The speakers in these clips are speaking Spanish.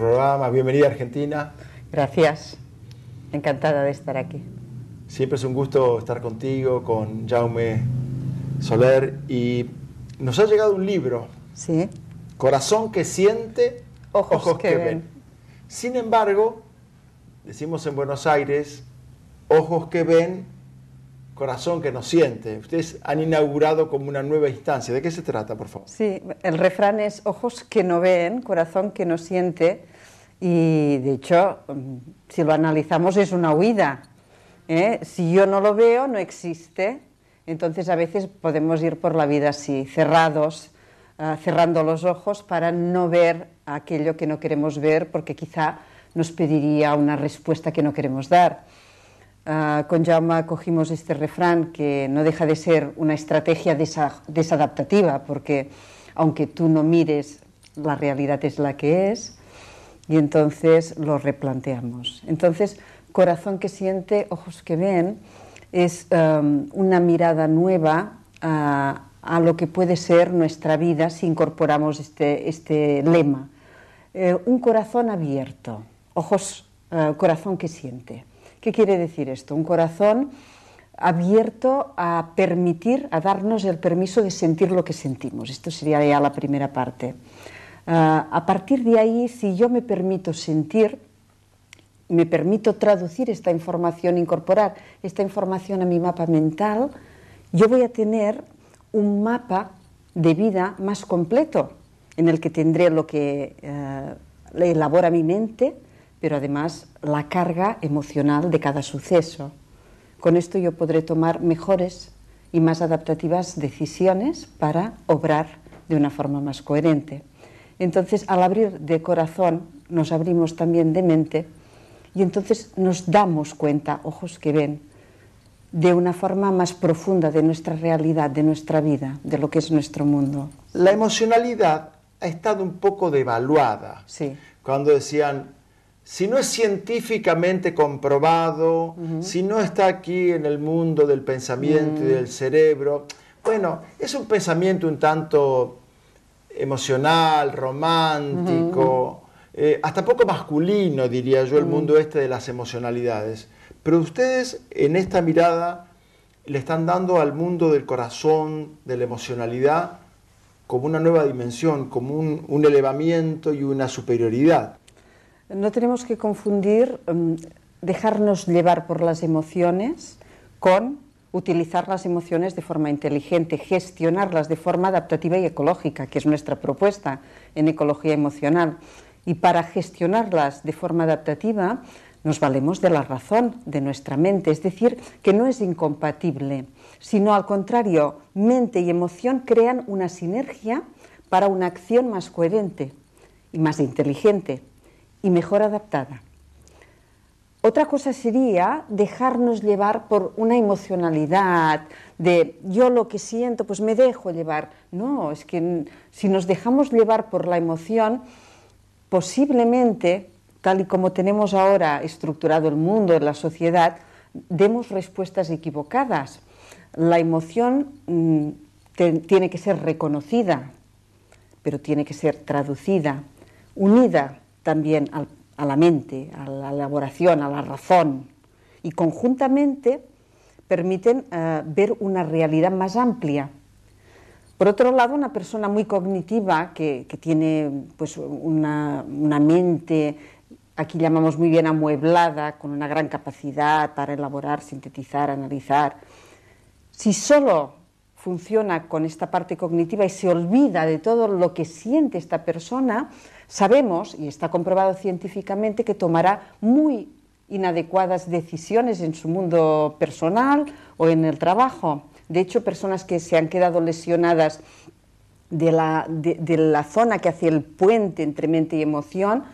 programa. Bienvenida a Argentina. Gracias. Encantada de estar aquí. Siempre es un gusto estar contigo, con Jaume Soler. Y nos ha llegado un libro. Sí. Corazón que siente, ojos, que, ven. ven. Sin embargo, decimos en Buenos Aires, ojos que ven, corazón que no siente. Ustedes han inaugurado como una nueva instancia. ¿De qué se trata, por favor? Sí, el refrán es ojos que no ven, corazón que no siente y de hecho, mm, si lo analizamos, es una huida. ¿eh? Si yo no lo veo, no existe. Entonces a veces podemos ir por la vida así, cerrados, ah, cerrando los ojos para no ver aquello que no queremos ver porque quizá nos pediría una respuesta que no queremos dar. Ah, con Jaume cogimos este refrán que no deja de ser una estrategia desadaptativa porque aunque tú no mires, la realidad es la que es y entonces lo replanteamos. Entonces, corazón que siente, ojos que ven, es um, una mirada nueva a, lo que puede ser nuestra vida si incorporamos este, este lema. Eh, un corazón abierto, ojos, eh, corazón que siente. ¿Qué quiere decir esto? Un corazón abierto a permitir, a darnos el permiso de sentir lo que sentimos. Esto sería ya la primera parte. Ah, a partir de ahí, si yo me permito sentir, me permito traducir esta información, incorporar esta información a mi mapa mental, yo voy a tener un mapa de vida más completo, en el que tendré lo que eh, elabora mi mente, pero además la carga emocional de cada suceso. Con esto yo podré tomar mejores y más adaptativas decisiones para obrar de una forma más coherente. Entonces, al abrir de corazón, nos abrimos también de mente y entonces nos damos cuenta, ojos que ven, de una forma más profunda de nuestra realidad, de nuestra vida, de lo que es nuestro mundo. La emocionalidad ha estado un poco devaluada. Sí. Cuando decían, si no es científicamente comprobado, si no está aquí en el mundo del pensamiento y mm. del cerebro, bueno, es un pensamiento un tanto emocional, romántico, eh, hasta poco masculino, diría yo, el mundo este de las emocionalidades. Pero ustedes en esta mirada le están dando al mundo del corazón, de la emocionalidad, como una nueva dimensión, como un, elevamiento y una superioridad. No tenemos que confundir mm, dejarnos llevar por las emociones con utilizar las emociones de forma inteligente, gestionarlas de forma adaptativa y ecológica, que es nuestra propuesta en ecología emocional. Y para gestionarlas de forma adaptativa nos valemos de la razón, de nuestra mente, es decir, que no es incompatible, sino al contrario, mente y emoción crean una sinergia para una acción más coherente y más inteligente y mejor adaptada. Otra cosa sería dejarnos llevar por una emocionalidad de yo lo que siento, pues me dejo llevar. No, es que si nos dejamos llevar por la emoción, posiblemente, tal y como tenemos ahora estructurado el mundo, la sociedad, demos respuestas equivocadas. La emoción mm, tiene que ser reconocida, pero tiene que ser traducida, unida también al a la mente, a la elaboración, a la razón, y conjuntamente permiten eh, ver una realidad más amplia. Por otro lado, una persona muy cognitiva que, tiene pues, una, una, mente, aquí llamamos muy bien amueblada, con una gran capacidad para elaborar, sintetizar, analizar, si solo funciona con esta parte cognitiva y se olvida de todo lo que siente esta persona, sabemos, y está comprobado científicamente, que tomará muy inadecuadas decisiones en su mundo personal o en el trabajo. De hecho, personas que se han quedado lesionadas de la, zona que hace el puente entre mente y emoción,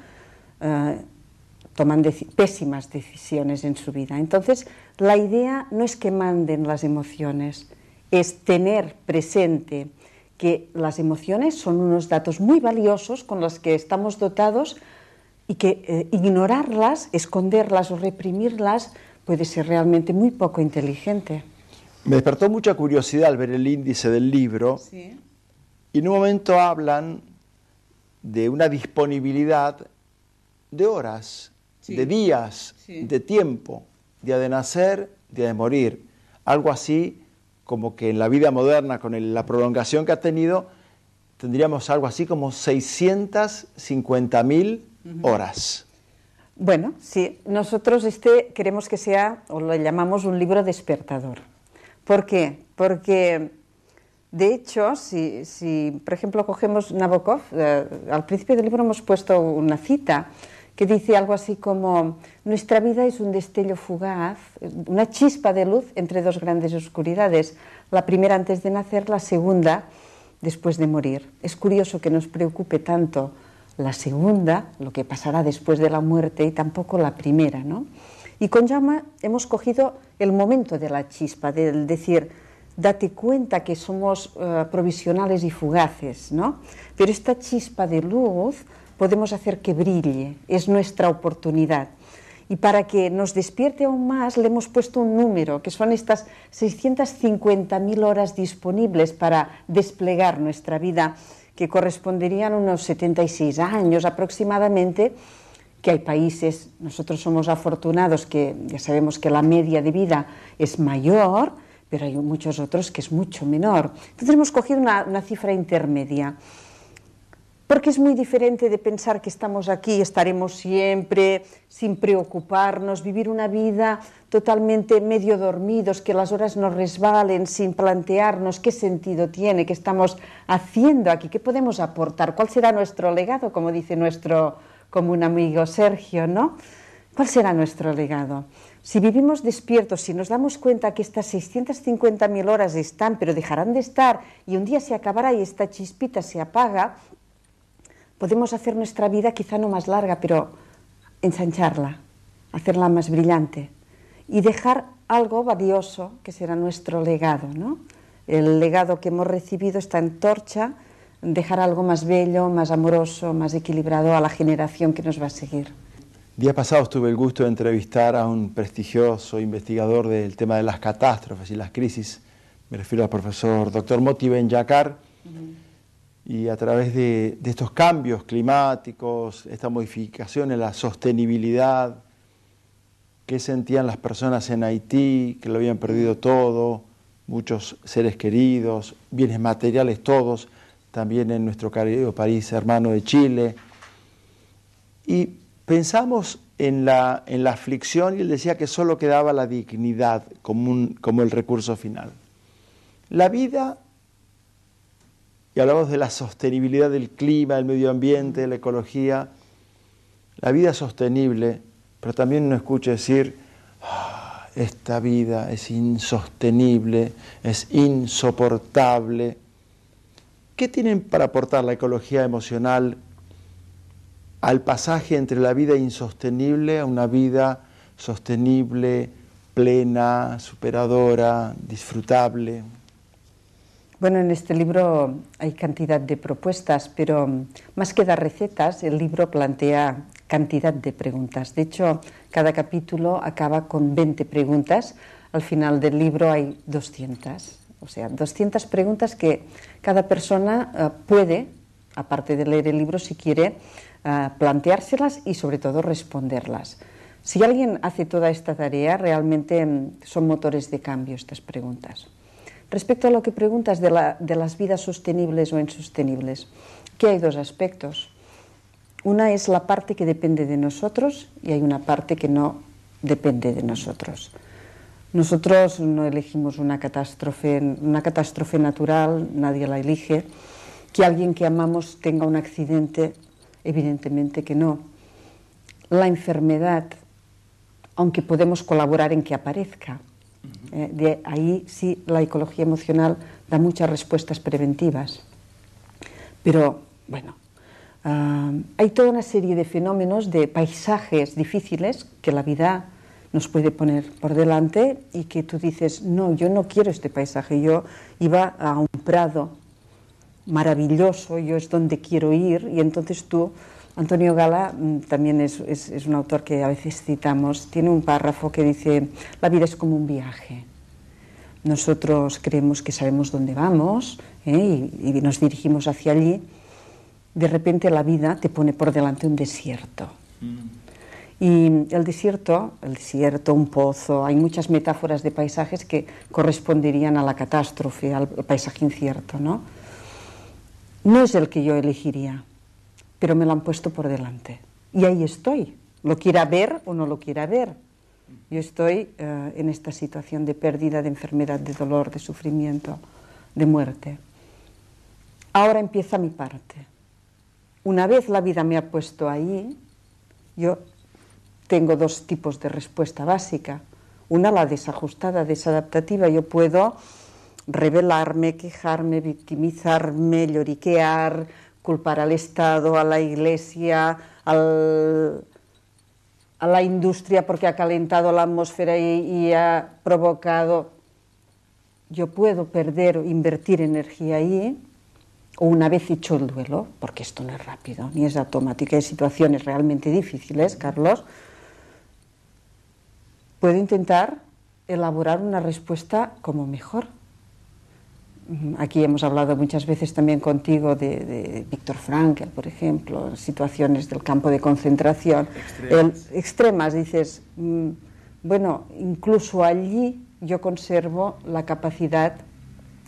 eh, toman pésimas decisiones en su vida. Entonces, la idea no es que manden las emociones, es tener presente que las emociones son unos datos muy valiosos con los que estamos dotados y que eh, ignorarlas, esconderlas o reprimirlas puede ser realmente muy poco inteligente. Me despertó mucha curiosidad al ver el índice del libro y en un momento hablan de una disponibilidad de horas, de días, de tiempo, día de nacer, día de morir, algo así como que en la vida moderna, con la prolongación que ha tenido, tendríamos algo así como 650.000 horas. Bueno, sí, nosotros este queremos que sea, o lo llamamos un libro despertador. ¿Por qué? Porque, de hecho, si, por ejemplo cogemos Nabokov, eh, al principio del libro hemos puesto una cita que dice algo así como, nuestra vida es un destello fugaz, una chispa de luz entre dos grandes oscuridades, la primera antes de nacer, la segunda después de morir. Es curioso que nos preocupe tanto la segunda, lo que pasará después de la muerte, y tampoco la primera, ¿no? Y con llama hemos cogido el momento de la chispa, del decir, date cuenta que somos eh, provisionales y fugaces, ¿no? Pero esta chispa de luz podemos hacer que brille, es nuestra oportunidad. Y para que nos despierte aún más, le hemos puesto un número, que son estas 650.000 horas disponibles para desplegar nuestra vida, que corresponderían a unos 76 años aproximadamente, que hay países, nosotros somos afortunados que ya sabemos que la media de vida es mayor, pero hay muchos otros que es mucho menor. Entonces hemos cogido una, una cifra intermedia porque es muy diferente de pensar que estamos aquí, estaremos siempre, sin preocuparnos, vivir una vida totalmente medio dormidos, que las horas nos resbalen sin plantearnos qué sentido tiene, qué estamos haciendo aquí, qué podemos aportar, cuál será nuestro legado, como dice nuestro común amigo Sergio, ¿no? ¿Cuál será nuestro legado? Si vivimos despiertos, si nos damos cuenta que estas 650.000 horas están, pero dejarán de estar y un día se acabará y esta chispita se apaga, podemos hacer nuestra vida quizá no más larga, pero ensancharla, hacerla más brillante y dejar algo valioso que será nuestro legado. ¿no? El legado que hemos recibido, está en torcha. dejar algo más bello, más amoroso, más equilibrado a la generación que nos va a seguir. día pasado tuve el gusto de entrevistar a un prestigioso investigador del tema de las catástrofes y las crisis, me refiero al profesor doctor Motiven Ben y a través de, estos cambios climáticos, esta modificación en la sostenibilidad, qué sentían las personas en Haití, que lo habían perdido todo, muchos seres queridos, bienes materiales todos, también en nuestro querido París, hermano de Chile. Y pensamos en la, en la aflicción y él decía que solo quedaba la dignidad como, como el recurso final. La vida y hablamos de la sostenibilidad del clima, del medio ambiente, de la ecología, la vida sostenible, pero también uno escucha decir, ah, esta vida es insostenible, es insoportable. ¿Qué tienen para aportar la ecología emocional al pasaje entre la vida insostenible a una vida sostenible, plena, superadora, disfrutable? Bueno, en este libro hay cantidad de propuestas, pero más que dar recetas, el libro plantea cantidad de preguntas. De hecho, cada capítulo acaba con 20 preguntas. Al final del libro hay 200, o sea, 200 preguntas que cada persona eh, puede, aparte de leer el libro, si quiere, eh, planteárselas y sobre todo responderlas. Si alguien hace toda esta tarea, realmente mm, son motores de cambio estas preguntas. Respecto a lo que preguntas de, las vidas sostenibles o insostenibles, que hay dos aspectos. Una es la parte que depende de nosotros y hay una parte que no depende de nosotros. Nosotros no elegimos una catástrofe, una catástrofe natural, nadie la elige. Que alguien que amamos tenga un accidente, evidentemente que no. La enfermedad, aunque podemos colaborar en que aparezca, eh, de ahí sí la ecología emocional da muchas respuestas preventivas. Pero bueno, ah, hay toda una serie de fenómenos, de paisajes difíciles que la vida nos puede poner por delante y que tú dices, no, yo no quiero este paisaje, yo iba a un prado maravilloso, yo es donde quiero ir y entonces tú Antonio Gala mm, también es, un autor que a veces citamos. Tiene un párrafo que dice, la vida es como un viaje. Nosotros creemos que sabemos dónde vamos ¿eh? y, nos dirigimos hacia allí. De repente la vida te pone por delante un desierto. Mm. Y el desierto, el desierto, un pozo, hay muchas metáforas de paisajes que corresponderían a la catástrofe, al, al paisaje incierto, ¿no? No es el que yo elegiría pero me lo han puesto por delante. Y ahí estoy, lo quiera ver o no lo quiera ver. Yo estoy eh, en esta situación de pérdida, de enfermedad, de dolor, de sufrimiento, de muerte. Ahora empieza mi parte. Una vez la vida me ha puesto ahí, yo tengo dos tipos de respuesta básica. Una, la desajustada, desadaptativa. Yo puedo rebelarme, quejarme, victimizarme, lloriquear, culpar al Estado, a la Iglesia, a la industria porque ha calentado la atmósfera y, ha provocado... Yo puedo perder, o invertir energía ahí, o una vez hecho el duelo, porque esto no es rápido, ni es automático, hay situaciones realmente difíciles, Carlos, puedo intentar elaborar una respuesta como mejor Aquí hemos hablado muchas veces también contigo de, Víctor Frankel, por ejemplo, situaciones del campo de concentración. Extremas. extremas, dices, mm, bueno, incluso allí yo conservo la capacidad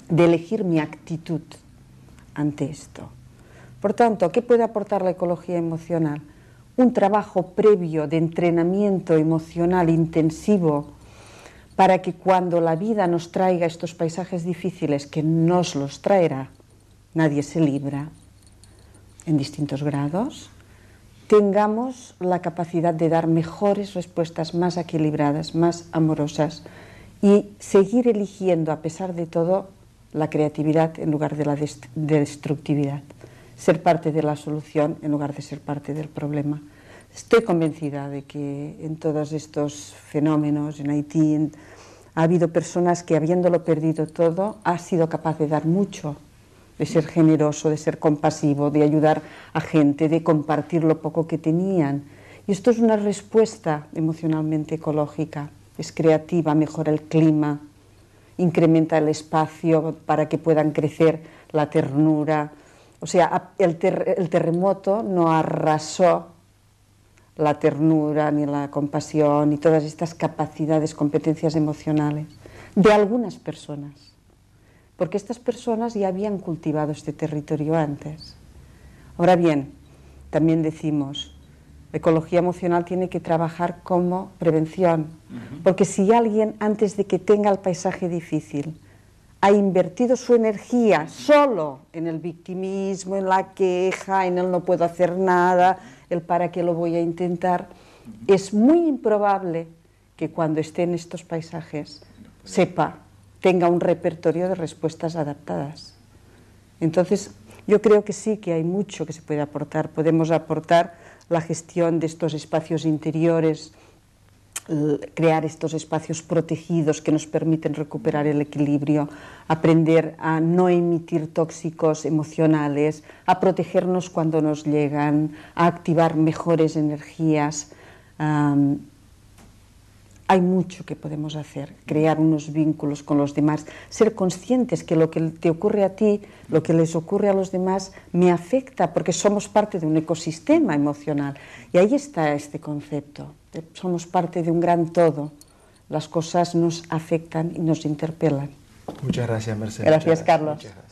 de elegir mi actitud ante esto. Por tanto, ¿qué puede aportar la ecología emocional? Un trabajo previo de entrenamiento emocional intensivo para que cuando la vida nos traiga estos paisajes difíciles, que nos los traerá, nadie se libra en distintos grados, tengamos la capacidad de dar mejores respuestas, más equilibradas, más amorosas y seguir eligiendo, a pesar de todo, la creatividad en lugar de la destructividad, ser parte de la solución en lugar de ser parte del problema. Estoy convencida de que en todos estos fenómenos, en Haití, ha habido personas que habiéndolo perdido todo, ha sido capaz de dar mucho, de ser generoso, de ser compasivo, de ayudar a gente, de compartir lo poco que tenían. Y esto es una respuesta emocionalmente ecológica, es creativa, mejora el clima, incrementa el espacio para que puedan crecer la ternura. O sea, el terremoto no arrasó la ternura, ni la compasión, ni todas estas capacidades, competencias emocionales de algunas personas, porque estas personas ya habían cultivado este territorio antes. Ahora bien, también decimos, ecología emocional tiene que trabajar como prevención, porque si alguien antes de que tenga el paisaje difícil ha invertido su energía solo en el victimismo, en la queja, en el no puedo hacer nada, el para qué lo voy a intentar, es muy improbable que cuando esté en estos paisajes sepa, tenga un repertorio de respuestas adaptadas. Entonces, yo creo que sí, que hay mucho que se puede aportar. Podemos aportar la gestión de estos espacios interiores, crear estos espacios protegidos que nos permiten recuperar el equilibrio, aprender a no emitir tóxicos emocionales, a protegernos cuando nos llegan, a activar mejores energías. hay mucho que podemos hacer, crear unos vínculos con los demás, ser conscientes que lo que te ocurre a ti, lo que les ocurre a los demás, me afecta porque somos parte de un ecosistema emocional. Y ahí está este concepto somos parte de un gran todo. Las cosas nos afectan y nos interpelan. Muchas gracias, Mercedes. Gracias, Carlos.